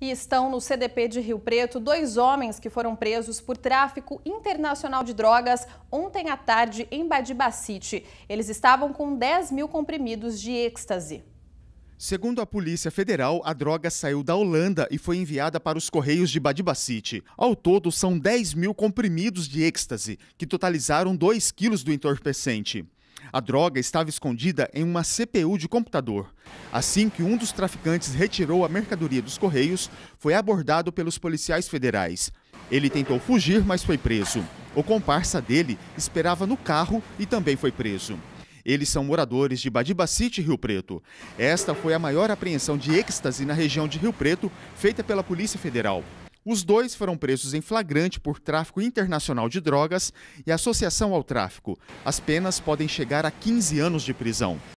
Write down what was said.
E estão no CDP de Rio Preto dois homens que foram presos por tráfico internacional de drogas ontem à tarde em Badibacite. Eles estavam com 10 mil comprimidos de êxtase. Segundo a Polícia Federal, a droga saiu da Holanda e foi enviada para os Correios de Badibacite. Ao todo, são 10 mil comprimidos de êxtase, que totalizaram 2 quilos do entorpecente. A droga estava escondida em uma CPU de computador. Assim que um dos traficantes retirou a mercadoria dos Correios, foi abordado pelos policiais federais. Ele tentou fugir, mas foi preso. O comparsa dele esperava no carro e também foi preso. Eles são moradores de Badibacite, Rio Preto. Esta foi a maior apreensão de êxtase na região de Rio Preto, feita pela Polícia Federal. Os dois foram presos em flagrante por tráfico internacional de drogas e associação ao tráfico. As penas podem chegar a 15 anos de prisão.